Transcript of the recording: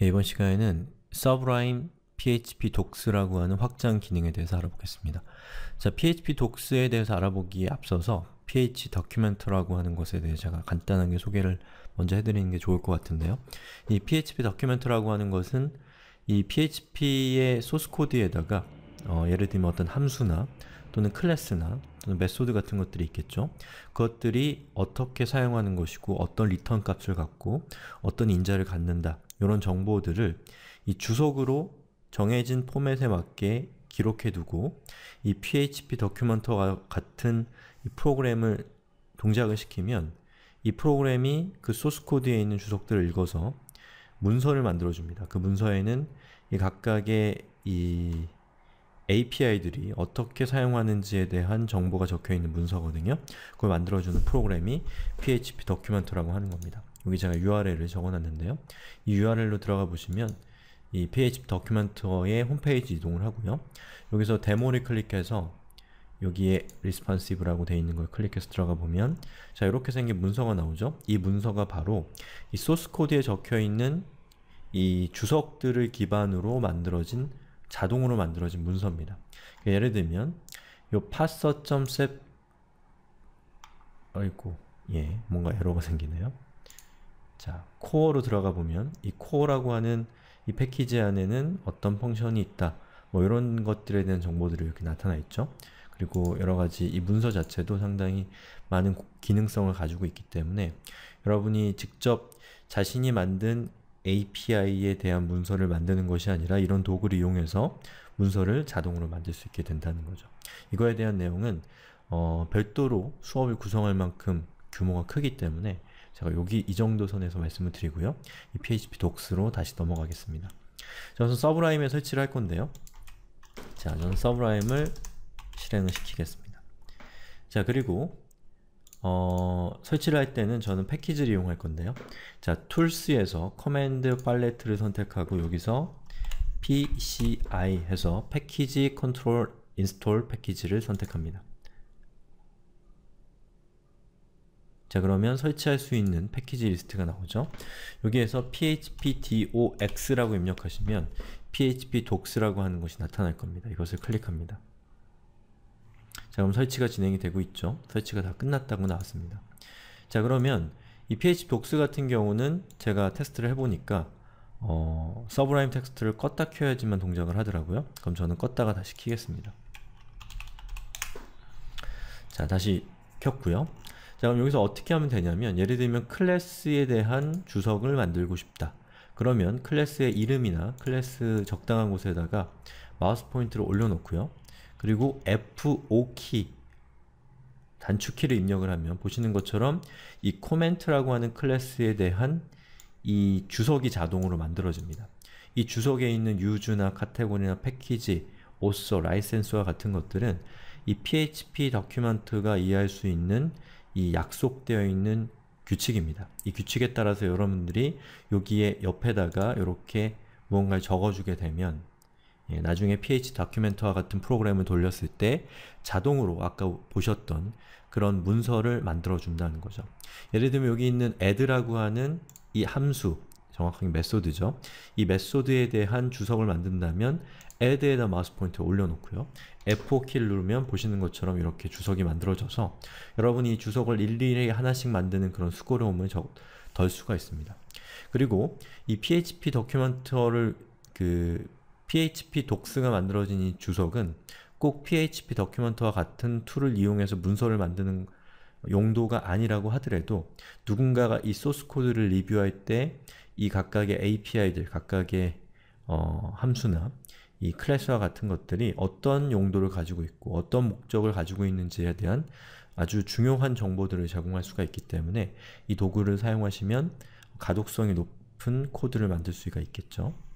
예, 이번 시간에는 Sublime PHP Docs라고 하는 확장 기능에 대해서 알아보겠습니다. 자, PHP Docs에 대해서 알아보기에 앞서서 PH Document라고 하는 것에 대해 제가 간단하게 소개를 먼저 해드리는 게 좋을 것 같은데요. 이 PHP Document라고 하는 것은 이 PHP의 소스 코드에다가 어, 예를 들면 어떤 함수나 또는 클래스나 또는 메소드 같은 것들이 있겠죠. 그것들이 어떻게 사용하는 것이고 어떤 리턴 값을 갖고 어떤 인자를 갖는다 이런 정보들을 이 주석으로 정해진 포맷에 맞게 기록해두고 이 PHP 더큐먼터 같은 이 프로그램을 동작을 시키면 이 프로그램이 그 소스코드에 있는 주석들을 읽어서 문서를 만들어줍니다. 그 문서에는 이 각각의 이 API들이 어떻게 사용하는지에 대한 정보가 적혀있는 문서거든요. 그걸 만들어주는 프로그램이 PHP 더큐먼트라고 하는 겁니다. 여기 제가 URL을 적어놨는데요. 이 URL로 들어가 보시면 이 PHP 더큐먼트의 홈페이지 이동을 하고요. 여기서 데모를 클릭해서 여기에 responsive라고 되어 있는 걸 클릭해서 들어가 보면 자 이렇게 생긴 문서가 나오죠. 이 문서가 바로 이 소스 코드에 적혀 있는 이 주석들을 기반으로 만들어진 자동으로 만들어진 문서입니다. 그러니까 예를 들면 요파서 s 아이고 예 뭔가 에러가 생기네요. 자 코어로 들어가 보면 이 코어라고 하는 이 패키지 안에는 어떤 펑션이 있다 뭐 이런 것들에 대한 정보들이 이렇게 나타나 있죠. 그리고 여러가지 이 문서 자체도 상당히 많은 기능성을 가지고 있기 때문에 여러분이 직접 자신이 만든 API에 대한 문서를 만드는 것이 아니라 이런 도구를 이용해서 문서를 자동으로 만들 수 있게 된다는 거죠. 이거에 대한 내용은 어, 별도로 수업을 구성할 만큼 규모가 크기 때문에 제가 여기 이 정도 선에서 말씀을 드리고요. 이 PHP 독스로 다시 넘어가겠습니다. 저는 서브라임에 설치를 할 건데요. 자, 저는 서브라임을 실행을 시키겠습니다. 자, 그리고 어, 설치를 할 때는 저는 패키지를 이용할 건데요. 자, 툴스에서 커맨드 팔레트를 선택하고 여기서 PCI 해서 패키지 컨트롤 인스톨 패키지를 선택합니다. 자 그러면 설치할 수 있는 패키지 리스트가 나오죠. 여기에서 phpdox라고 입력하시면 phpdox라고 하는 것이 나타날 겁니다. 이것을 클릭합니다. 자 그럼 설치가 진행이 되고 있죠. 설치가 다 끝났다고 나왔습니다. 자 그러면 이 PHP 독스 같은 경우는 제가 테스트를 해보니까 어, 서브라임 텍스트를 껐다 켜야지만 동작을 하더라고요. 그럼 저는 껐다가 다시 키겠습니다. 자, 다시 켰고요. 자, 그럼 여기서 어떻게 하면 되냐면 예를 들면 클래스에 대한 주석을 만들고 싶다. 그러면 클래스의 이름이나 클래스 적당한 곳에다가 마우스 포인트를 올려놓고요. 그리고 F5키 단축키를 입력을 하면 보시는 것처럼 이 코멘트라고 하는 클래스에 대한 이 주석이 자동으로 만들어집니다. 이 주석에 있는 유즈나 카테고리나 패키지, 오서, 라이센스와 같은 것들은 이 PHP 다큐멘트가 이해할 수 있는 이 약속되어 있는 규칙입니다. 이 규칙에 따라서 여러분들이 여기에 옆에다가 이렇게 무언가를 적어주게 되면 예, 나중에 PH 다큐멘터와 같은 프로그램을 돌렸을 때 자동으로 아까 보셨던 그런 문서를 만들어 준다는 거죠. 예를 들면 여기 있는 add라고 하는 이 함수, 정확하게 메소드죠. 이 메소드에 대한 주석을 만든다면 add에다 마우스 포인트 올려놓고요. F4 키를 누르면 보시는 것처럼 이렇게 주석이 만들어져서 여러분이 이 주석을 일일이 하나씩 만드는 그런 수고로움을 적, 덜 수가 있습니다. 그리고 이 PHP 다큐멘터를그 PHP 독스가 만들어진 이 주석은 꼭 PHP 더큐먼트와 같은 툴을 이용해서 문서를 만드는 용도가 아니라고 하더라도 누군가가 이 소스 코드를 리뷰할 때 이 각각의 API들, 각각의 어, 함수나 이 클래스와 같은 것들이 어떤 용도를 가지고 있고 어떤 목적을 가지고 있는지에 대한 아주 중요한 정보들을 제공할 수가 있기 때문에 이 도구를 사용하시면 가독성이 높은 코드를 만들 수가 있겠죠.